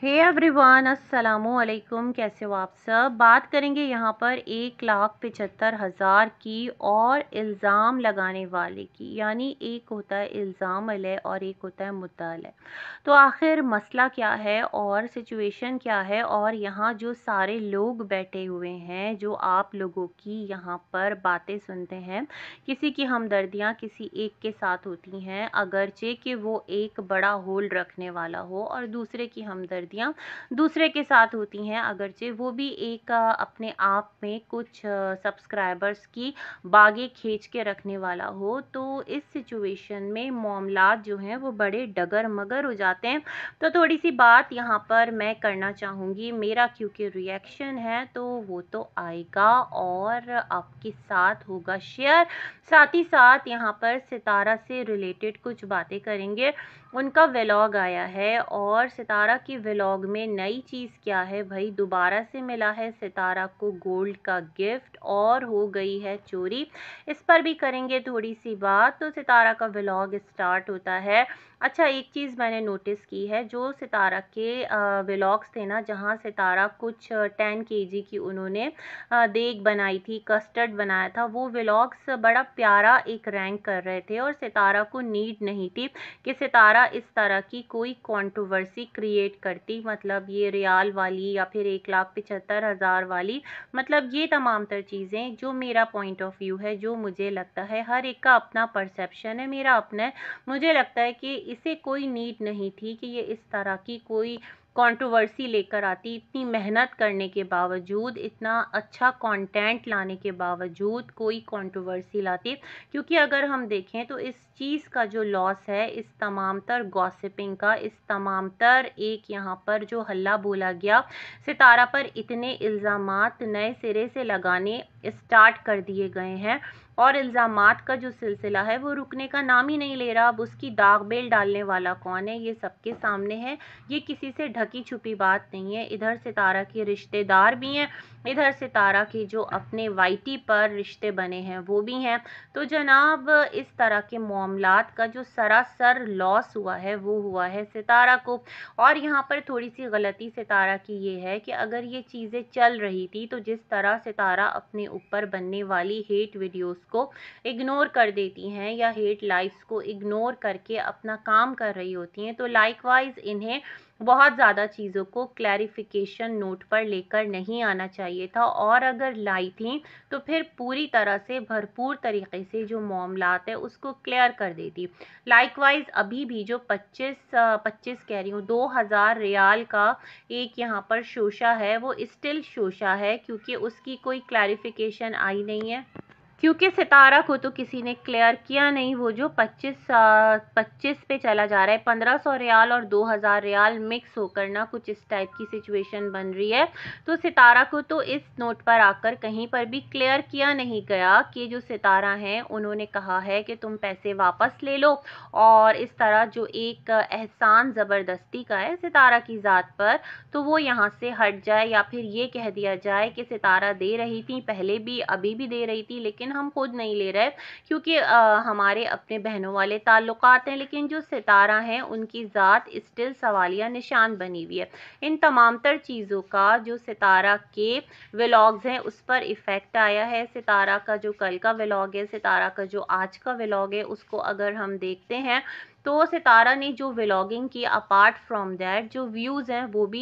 hey everyone अस्सलाम वालेकुम कैसे हो आप सब बात करेंगे यहाँ पर एक लाख पचहत्तर हज़ार की और इल्ज़ाम लगाने वाले की यानी एक होता है इल्ज़ाम अलह और एक होता है मुद्दा अलह तो आखिर मसला क्या है और सिचुएशन क्या है और यहाँ जो सारे लोग बैठे हुए हैं जो आप लोगों की यहाँ पर बातें सुनते हैं किसी की हमदर्दियाँ किसी एक के साथ होती हैं अगरचे कि वो एक बड़ा होल रखने वाला हो और दूसरे की हमदर्दी सर्दियाँ दूसरे के साथ होती हैं अगरचे वो भी एक अपने आप में कुछ सब्सक्राइबर्स की बागे खींच के रखने वाला हो तो इस सिचुएशन में मामला जो हैं वो बड़े डगर मगर हो जाते हैं तो थोड़ी सी बात यहाँ पर मैं करना चाहूँगी मेरा क्योंकि रिएक्शन है तो वो तो आएगा और आपके साथ होगा शेयर साथ ही साथ यहाँ पर सितारा से रिलेटेड कुछ बातें करेंगे उनका व्लॉग आया है और सितारा की व्लॉग में नई चीज़ क्या है भाई दोबारा से मिला है सितारा को गोल्ड का गिफ्ट और हो गई है चोरी इस पर भी करेंगे थोड़ी सी बात तो सितारा का व्लॉग स्टार्ट होता है अच्छा एक चीज़ मैंने नोटिस की है जो सितारा के व्लॉग्स थे ना जहाँ सितारा कुछ टेन के की उन्होंने देग बनाई थी कस्टर्ड बनाया था वो व्लॉग्स बड़ा प्यारा एक रैंक कर रहे थे और सितारा को नीड नहीं थी कि सितारा दोबारा इस तरह की कोई कंट्रोवर्सी क्रिएट करती मतलब ये रियाल वाली या फिर एक लाख पचहत्तर हज़ार वाली मतलब ये तमाम तर चीज़ें जो मेरा पॉइंट ऑफ व्यू है जो मुझे लगता है हर एक का अपना परसेप्शन है मेरा अपना है मुझे लगता है कि इसे कोई नीड नहीं थी कि ये इस तरह की कोई कंट्रोवर्सी लेकर आती इतनी मेहनत करने के बावजूद इतना अच्छा कंटेंट लाने के बावजूद कोई कंट्रोवर्सी लाती क्योंकि अगर हम देखें तो इस चीज़ का जो लॉस है इस तमाम तर गॉसिपिंग का इस तमाम तर एक यहाँ पर जो हल्ला बोला गया सितारा पर इतने इल्ज़ाम नए सिरे से लगाने स्टार्ट कर दिए गए हैं और इल्ज़ाम का जो सिलसिला है वो रुकने का नाम ही नहीं ले रहा अब उसकी दाग बेल डालने वाला कौन है ये सबके सामने है ये किसी से ढकी छुपी बात नहीं है इधर से तारा के रिश्तेदार भी हैं इधर से तारा के जो अपने वाइटी पर रिश्ते बने हैं वो भी हैं तो जनाब इस तरह के मामला का जो सरासर लॉस हुआ है वो हुआ है सितारा को और यहाँ पर थोड़ी सी गलती सितारा की ये है कि अगर ये चीज़ें चल रही थी तो जिस तरह सितारा अपने ऊपर बनने वाली हेट वीडियोस को इग्नोर कर देती हैं या हेट लाइफ्स को इग्नोर करके अपना काम कर रही होती हैं तो लाइकवाइज इन्हें बहुत ज़्यादा चीज़ों को क्लैरिफिकेशन नोट पर लेकर नहीं आना चाहिए था और अगर लाई थी तो फिर पूरी तरह से भरपूर तरीके से जो मामलात है उसको क्लियर कर देती लाइकवाइज अभी भी जो 25 25 कह रही हूँ 2000 रियाल का एक यहाँ पर शोशा है वो स्टिल शोशा है क्योंकि उसकी कोई क्लैरिफिकेशन आई नहीं है क्योंकि सितारा को तो किसी ने क्लियर किया नहीं वो जो 25 पच्चीस 25 पे चला जा रहा है 1500 रियाल और 2000 रियाल मिक्स होकर ना कुछ इस टाइप की सिचुएशन बन रही है तो सितारा को तो इस नोट पर आकर कहीं पर भी क्लियर किया नहीं गया कि जो सितारा हैं उन्होंने कहा है कि तुम पैसे वापस ले लो और इस तरह जो एक एहसान ज़बरदस्ती का है सितारा की ज़ात पर तो वो यहाँ से हट जाए या फिर ये कह दिया जाए कि सितारा दे रही थी पहले भी अभी भी दे रही थी लेकिन लेकिन हम खुद नहीं ले रहे क्योंकि हमारे अपने बहनों वाले ताल्लुक हैं लेकिन जो सितारा हैं उनकी ज़ात स्टिल सवालिया निशान बनी हुई है इन तमाम तर चीज़ों का जो सितारा के व्लाग्स हैं उस पर इफ़ेक्ट आया है सितारा का जो कल का व्लाग है सितारा का जो आज का व्लाग है उसको अगर हम देखते हैं तो सितारा ने जो व्लॉगिंग की अपार्ट फ्रॉम दैट जो व्यूज़ हैं वो भी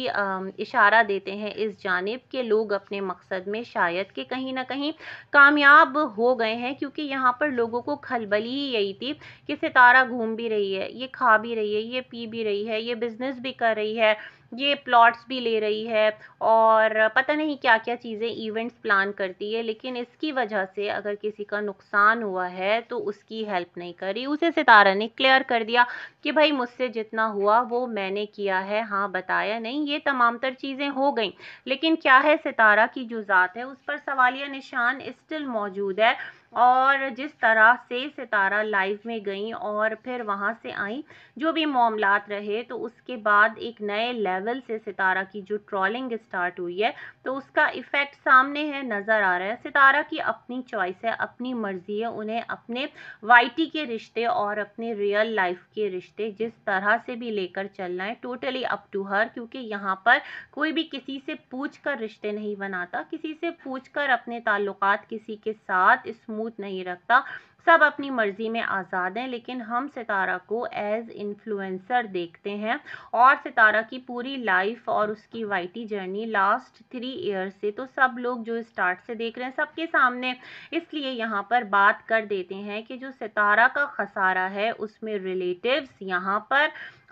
इशारा देते हैं इस जानब के लोग अपने मकसद में शायद के कहीं ना कहीं कामयाब हो गए हैं क्योंकि यहाँ पर लोगों को खलबली ही यही थी कि सितारा घूम भी रही है ये खा भी रही है ये पी भी रही है ये बिज़नेस भी कर रही है ये प्लॉट्स भी ले रही है और पता नहीं क्या क्या चीज़ें इवेंट्स प्लान करती है लेकिन इसकी वजह से अगर किसी का नुकसान हुआ है तो उसकी हेल्प नहीं कर रही उसे सितारा ने क्लियर कर दिया कि भाई मुझसे जितना हुआ वो मैंने किया है हाँ बताया नहीं ये तमाम तर चीज़ें हो गई लेकिन क्या है सितारा की जो ज़ात है उस पर सवालिया निशान स्टिल मौजूद है और जिस तरह से सितारा लाइव में गई और फिर वहाँ से आई जो भी मामला रहे तो उसके बाद एक नए लेवल से सितारा की जो ट्रॉलिंग स्टार्ट हुई है तो उसका इफ़ेक्ट सामने है नज़र आ रहा है सितारा की अपनी चॉइस है अपनी मर्ज़ी है उन्हें अपने वाइटी के रिश्ते और अपने रियल लाइफ के रिश्ते जिस तरह से भी लेकर चलना है टोटली अप टू हर क्योंकि यहाँ पर कोई भी किसी से पूछ कर रिश्ते नहीं बनाता किसी से पूछ कर अपने ताल्लुक किसी के साथ स्मूथ सबूत नहीं रखता सब अपनी मर्ज़ी में आज़ाद हैं लेकिन हम सितारा को एज इन्फ्लुएंसर देखते हैं और सितारा की पूरी लाइफ और उसकी वाइटी जर्नी लास्ट थ्री ईयर से तो सब लोग जो स्टार्ट से देख रहे हैं सबके सामने इसलिए यहाँ पर बात कर देते हैं कि जो सितारा का खसारा है उसमें रिलेटिव्स यहाँ पर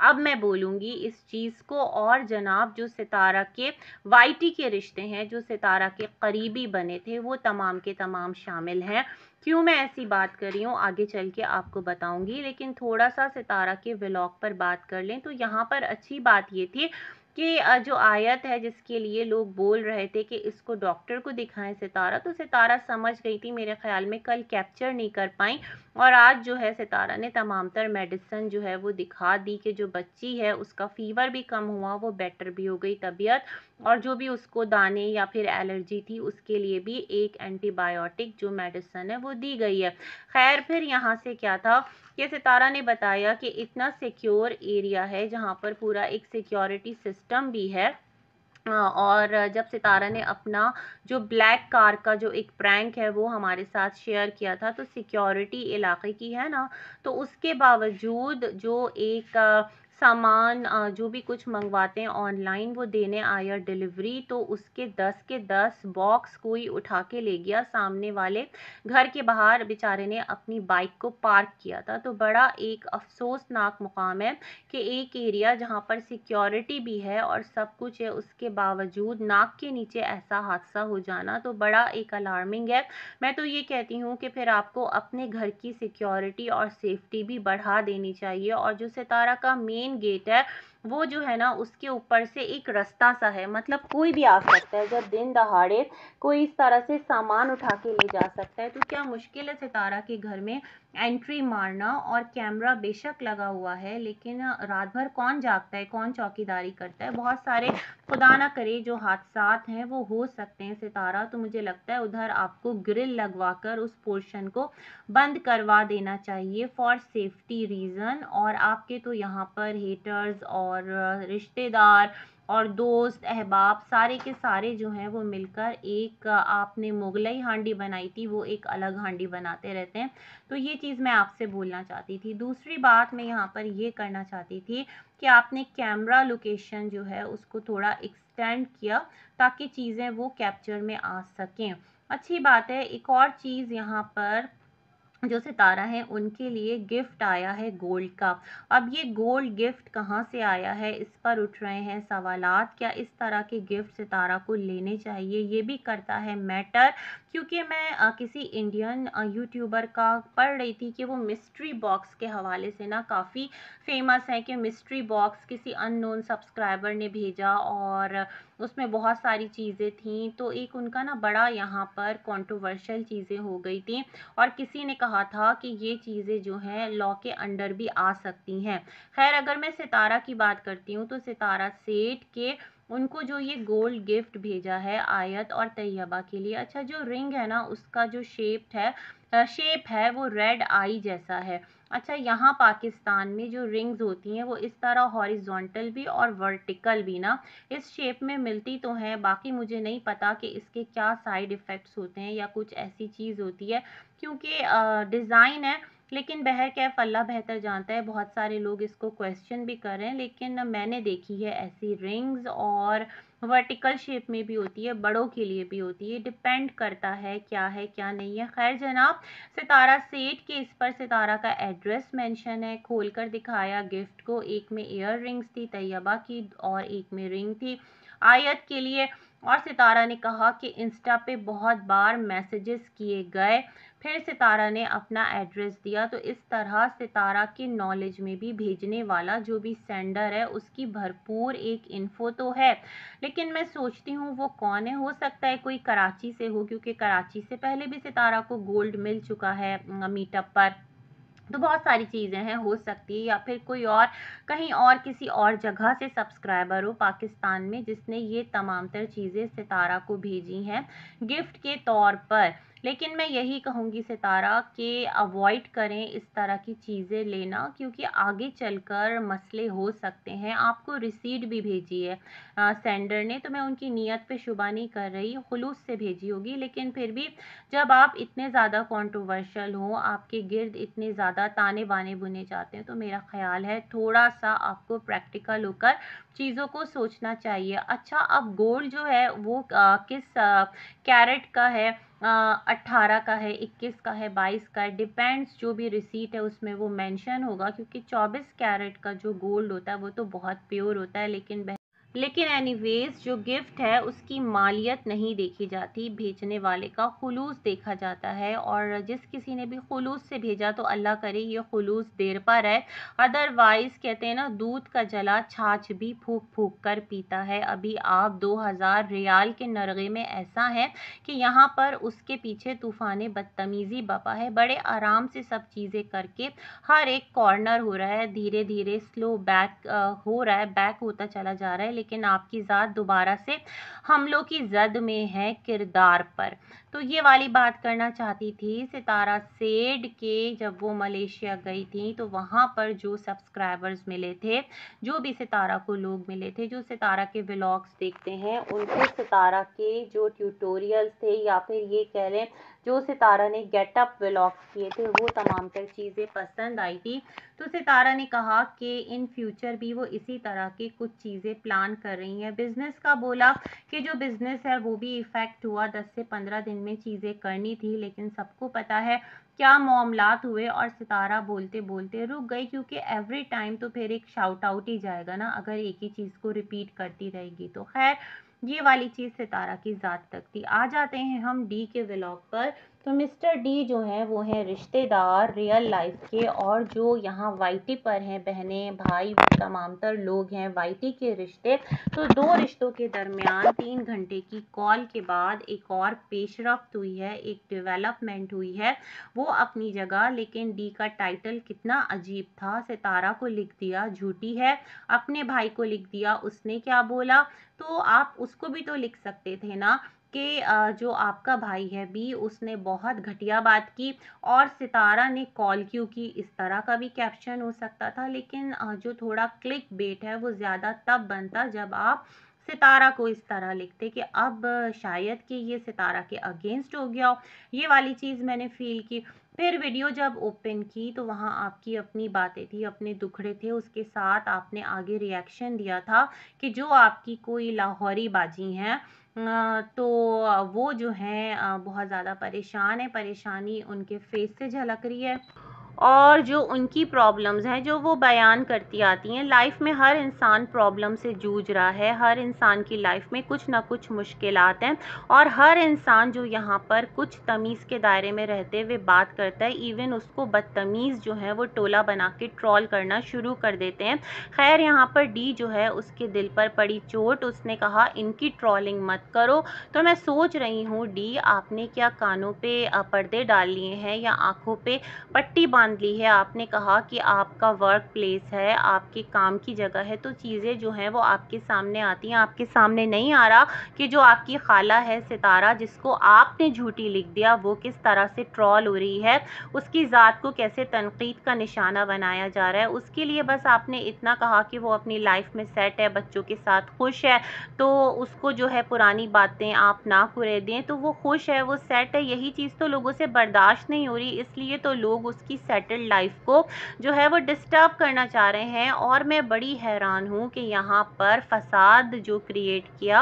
अब मैं बोलूँगी इस चीज़ को और जनाब जो सितारा के वाइटी के रिश्ते हैं जो सितारा के करीबी बने थे वो तमाम के तमाम शामिल हैं क्यों मैं ऐसी बात कर रही हूँ आगे चल के आपको बताऊंगी लेकिन थोड़ा सा सितारा के ब्लॉग पर बात कर लें तो यहाँ पर अच्छी बात ये थी कि जो आयत है जिसके लिए लोग बोल रहे थे कि इसको डॉक्टर को दिखाएं सितारा तो सितारा समझ गई थी मेरे ख्याल में कल कैप्चर नहीं कर पाई और आज जो है सितारा ने तमाम तर मेडिसन जो है वो दिखा दी कि जो बच्ची है उसका फीवर भी कम हुआ वो बेटर भी हो गई तबीयत और जो भी उसको दाने या फिर एलर्जी थी उसके लिए भी एक एंटीबायोटिक जो मेडिसन है वो दी गई है खैर फिर यहाँ से क्या था ये सितारा ने बताया कि इतना सिक्योर एरिया है जहाँ पर पूरा एक सिक्योरिटी सिस्टम भी है और जब सितारा ने अपना जो ब्लैक कार का जो एक प्रैंक है वो हमारे साथ शेयर किया था तो सिक्योरिटी इलाके की है ना तो उसके बावजूद जो एक सामान जो भी कुछ मंगवाते हैं ऑनलाइन वो देने आया डिलीवरी तो उसके दस के दस बॉक्स कोई उठा के ले गया सामने वाले घर के बाहर बेचारे ने अपनी बाइक को पार्क किया था तो बड़ा एक अफसोसनाक मुकाम है कि एक एरिया जहाँ पर सिक्योरिटी भी है और सब कुछ है उसके बावजूद नाक के नीचे ऐसा हादसा हो जाना तो बड़ा एक अलार्मिंग है मैं तो ये कहती हूँ कि फिर आपको अपने घर की सिक्योरिटी और सेफ्टी भी बढ़ा देनी चाहिए और जो सितारा का मेन In gate वो जो है ना उसके ऊपर से एक रास्ता सा है मतलब कोई भी आ सकता है जब दिन दहाड़े कोई इस तरह से सामान उठा के ले जा सकता है तो क्या मुश्किल है सितारा के घर में एंट्री मारना और कैमरा बेशक लगा हुआ है लेकिन रात भर कौन जागता है कौन चौकीदारी करता है बहुत सारे खुदा ना करे जो हादसा हैं वो हो सकते हैं सितारा तो मुझे लगता है उधर आपको ग्रिल लगवा कर उस पोर्शन को बंद करवा देना चाहिए फॉर सेफ्टी रीज़न और आपके तो यहाँ पर हीटर्स और और रिश्तेदार और दोस्त अहबाब सारे के सारे जो हैं वो मिलकर एक आपने मुगलई हांडी बनाई थी वो एक अलग हांडी बनाते रहते हैं तो ये चीज़ मैं आपसे बोलना चाहती थी दूसरी बात मैं यहाँ पर ये करना चाहती थी कि आपने कैमरा लोकेशन जो है उसको थोड़ा एक्सटेंड किया ताकि चीज़ें वो कैप्चर में आ सकें अच्छी बात है एक और चीज़ यहाँ पर जो सितारा हैं उनके लिए गिफ्ट आया है गोल्ड का अब ये गोल्ड गिफ्ट कहाँ से आया है इस पर उठ रहे हैं सवालात क्या इस तरह के गिफ्ट सितारा को लेने चाहिए ये भी करता है मैटर क्योंकि मैं किसी इंडियन यूट्यूबर का पढ़ रही थी कि वो मिस्ट्री बॉक्स के हवाले से ना काफ़ी फेमस है कि मिस्ट्री बॉक्स किसी अननोन सब्सक्राइबर ने भेजा और उसमें बहुत सारी चीज़ें थीं तो एक उनका ना बड़ा यहाँ पर कंट्रोवर्शियल चीज़ें हो गई थी और किसी ने कहा था कि ये चीज़ें जो हैं लॉ के अंडर भी आ सकती हैं खैर अगर मैं सितारा की बात करती हूँ तो सितारा सेठ के उनको जो ये गोल्ड गिफ्ट भेजा है आयत और तैयबा के लिए अच्छा जो रिंग है ना उसका जो शेप है शेप है वो रेड आई जैसा है अच्छा यहाँ पाकिस्तान में जो रिंग्स होती हैं वो इस तरह हॉरिजॉन्टल भी और वर्टिकल भी ना इस शेप में मिलती तो हैं बाकी मुझे नहीं पता कि इसके क्या साइड इफ़ेक्ट्स होते हैं या कुछ ऐसी चीज़ होती है क्योंकि डिज़ाइन है लेकिन बहर कैफ अल्लाह बेहतर जानता है बहुत सारे लोग इसको क्वेश्चन भी कर रहे हैं लेकिन मैंने देखी है ऐसी रिंग्स और वर्टिकल शेप में भी होती है बड़ों के लिए भी होती है डिपेंड करता है क्या है क्या नहीं है खैर जनाब सितारा सेट के इस पर सितारा का एड्रेस मेंशन है खोल कर दिखाया गिफ्ट को एक में एयर रिंग्स थी तैयबा की और एक में रिंग थी आयत के लिए और सितारा ने कहा कि इंस्टा पे बहुत बार मैसेजेस किए गए फिर सितारा ने अपना एड्रेस दिया तो इस तरह सितारा के नॉलेज में भी भेजने वाला जो भी सेंडर है उसकी भरपूर एक इन्फो तो है लेकिन मैं सोचती हूँ वो कौन है हो सकता है कोई कराची से हो क्योंकि कराची से पहले भी सितारा को गोल्ड मिल चुका है मीटअप पर तो बहुत सारी चीज़ें हैं हो सकती है या फिर कोई और कहीं और किसी और जगह से सब्सक्राइबर हो पाकिस्तान में जिसने ये तमाम तर चीज़ें सितारा को भेजी हैं गिफ्ट के तौर पर लेकिन मैं यही कहूँगी सितारा कि अवॉइड करें इस तरह की चीज़ें लेना क्योंकि आगे चलकर मसले हो सकते हैं आपको रिसीट भी भेजी है आ, सेंडर ने तो मैं उनकी नीयत पे शुबा नहीं कर रही खलूस से भेजी होगी लेकिन फिर भी जब आप इतने ज़्यादा कॉन्ट्रोवर्शल हों आपके गिर्द इतने ज़्यादा ताने बाने बुने जाते हैं तो मेरा ख्याल है थोड़ा सा आपको प्रैक्टिकल होकर चीज़ों को सोचना चाहिए अच्छा अब गोल्ड जो है वो किस कैरेट का है अट्ठारह का है इक्कीस का है बाईस का है डिपेंड्स जो भी रिसीट है उसमें वो मेंशन होगा क्योंकि चौबीस कैरेट का जो गोल्ड होता है वो तो बहुत प्योर होता है लेकिन लेकिन एनीवेज जो गिफ्ट है उसकी मालियत नहीं देखी जाती भेजने वाले का खलूस देखा जाता है और जिस किसी ने भी खलूस से भेजा तो अल्लाह करे ये खलूस देर पा है अदरवाइज़ कहते हैं ना दूध का जला छाछ भी फूक फूक कर पीता है अभी आप 2000 रियाल के नरगे में ऐसा है कि यहाँ पर उसके पीछे तूफ़ान बदतमीज़ी बपा है बड़े आराम से सब चीज़ें करके हर एक कॉर्नर हो रहा है धीरे धीरे स्लो बैक हो रहा है बैक होता चला जा रहा है लेकिन आपकी ज़ात दोबारा से हमलों की जद में है किरदार पर तो ये वाली बात करना चाहती थी सितारा सेड के जब वो मलेशिया गई थी तो वहाँ पर जो सब्सक्राइबर्स मिले थे जो भी सितारा को लोग मिले थे जो सितारा के ब्लॉग्स देखते हैं उनको सितारा के जो ट्यूटोरियल्स थे या फिर ये कह लें जो सितारा ने गेटअप व्लॉग्स किए थे वो तमाम तर चीज़ें पसंद आई थी तो सितारा ने कहा कि इन फ्यूचर भी वो इसी तरह की कुछ चीज़ें प्लान कर रही हैं बिज़नेस का बोला कि जो बिज़नेस है वो भी इफ़ेक्ट हुआ दस से पंद्रह दिन में चीज़ें करनी थी लेकिन सबको पता है क्या मामलात हुए और सितारा बोलते बोलते रुक गई क्योंकि एवरी टाइम तो फिर एक शाउट आउट ही जाएगा ना अगर एक ही चीज़ को रिपीट करती रहेगी तो खैर ये वाली चीज़ सितारा की ज़ात तक थी आ जाते हैं हम डी के विलोक पर तो मिस्टर डी जो है वो हैं रिश्तेदार रियल लाइफ के और जो यहाँ वाइटी पर हैं बहनें भाई तमाम तर लोग हैं वाईटी के रिश्ते तो दो रिश्तों के दरमियान तीन घंटे की कॉल के बाद एक और पेशरफ हुई है एक डेवलपमेंट हुई है वो अपनी जगह लेकिन डी का टाइटल कितना अजीब था सितारा को लिख दिया झूठी है अपने भाई को लिख दिया उसने क्या बोला तो आप उसको भी तो लिख सकते थे ना कि जो आपका भाई है बी उसने बहुत घटिया बात की और सितारा ने कॉल क्यों की इस तरह का भी कैप्शन हो सकता था लेकिन जो थोड़ा क्लिक बेट है वो ज़्यादा तब बनता जब आप सितारा को इस तरह लिखते कि अब शायद कि ये सितारा के अगेंस्ट हो गया हो ये वाली चीज़ मैंने फील की फिर वीडियो जब ओपन की तो वहाँ आपकी अपनी बातें थी अपने दुखड़े थे उसके साथ आपने आगे रिएक्शन दिया था कि जो आपकी कोई लाहौरी बाजी हैं तो वो जो हैं बहुत ज़्यादा परेशान है परेशानी उनके फेस से झलक रही है और जो उनकी प्रॉब्लम्स हैं जो वो बयान करती आती हैं लाइफ में हर इंसान प्रॉब्लम से जूझ रहा है हर इंसान की लाइफ में कुछ ना कुछ मुश्किल हैं और हर इंसान जो यहाँ पर कुछ तमीज़ के दायरे में रहते हुए बात करता है इवन उसको बदतमीज़ जो है वो टोला बना के ट्रॉल करना शुरू कर देते हैं खैर यहाँ पर डी जो है उसके दिल पर पड़ी चोट उसने कहा इनकी ट्रॉलिंग मत करो तो मैं सोच रही हूँ डी आपने क्या कानों पर पर्दे डाल लिए हैं या आँखों पर पट्टी बांध ली है आपने कहा कि आपका वर्क प्लेस है आपके काम की जगह है तो चीज़ें जो हैं वो आपके सामने आती हैं आपके सामने नहीं आ रहा कि जो आपकी खाला है सितारा जिसको आपने झूठी लिख दिया वो किस तरह से ट्रॉल हो रही है उसकी ज़ात को कैसे तनकीद का निशाना बनाया जा रहा है उसके लिए बस आपने इतना कहा कि वो अपनी लाइफ में सेट है बच्चों के साथ खुश है तो उसको जो है पुरानी बातें आप ना कुरे दें तो वो खुश है वो सेट है यही चीज़ तो लोगों से बर्दाश्त नहीं हो रही इसलिए तो लोग उसकी सेटल्ड लाइफ को जो है वो डिस्टर्ब करना चाह रहे हैं और मैं बड़ी हैरान हूँ कि यहाँ पर फसाद जो क्रिएट किया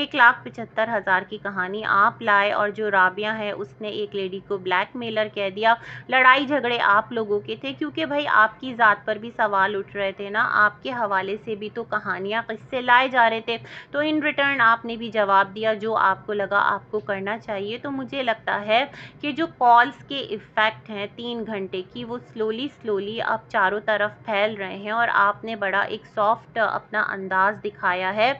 एक लाख पचहत्तर हज़ार की कहानी आप लाए और जो राबिया है उसने एक लेडी को ब्लैक मेलर कह दिया लड़ाई झगड़े आप लोगों के थे क्योंकि भाई आपकी ज़ात पर भी सवाल उठ रहे थे ना आपके हवाले से भी तो कहानियाँ किस्से लाए जा रहे थे तो इन रिटर्न आपने भी जवाब दिया जो आपको लगा आपको करना चाहिए तो मुझे लगता है कि जो कॉल्स के इफ़ेक्ट हैं तीन घंटे कि वो स्लोली स्लोली आप चारों तरफ फैल रहे हैं और आपने बड़ा एक सॉफ्ट अपना अंदाज़ दिखाया है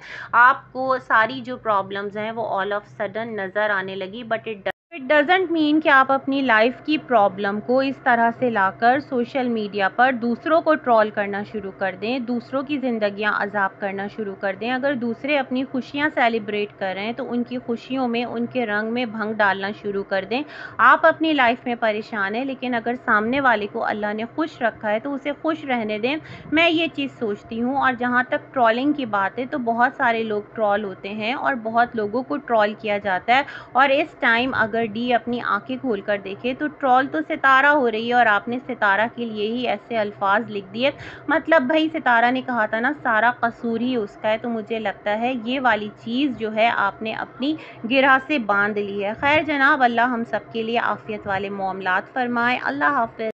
आपको सारी जो प्रॉब्लम्स हैं वो ऑल ऑफ सडन नज़र आने लगी but it it doesn't mean कि आप अपनी लाइफ की प्रॉब्लम को इस तरह से लाकर सोशल मीडिया पर दूसरों को ट्रॉल करना शुरू कर दें दूसरों की ज़िंदगियां अजाब करना शुरू कर दें अगर दूसरे अपनी खुशियां सेलिब्रेट कर रहे हैं तो उनकी खुशियों में उनके रंग में भंग डालना शुरू कर दें आप अपनी लाइफ में परेशान हैं लेकिन अगर सामने वाले को अल्लाह ने खुश रखा है तो उसे खुश रहने दें मैं ये चीज़ सोचती हूँ और जहाँ तक ट्रॉलिंग की बात है तो बहुत सारे लोग ट्रॉल होते हैं और बहुत लोगों को ट्रॉल किया जाता है और इस टाइम अगर अगर डी अपनी आंखें खोलकर देखे तो ट्रॉल तो सितारा हो रही है और आपने सितारा के लिए ही ऐसे अल्फाज लिख दिए मतलब भाई सितारा ने कहा था ना सारा कसूर ही उसका है तो मुझे लगता है ये वाली चीज़ जो है आपने अपनी गिरा से बांध ली है खैर जनाब अल्लाह हम सब के लिए आफ़ियत वाले मामला फरमाए अल्लाह हाफ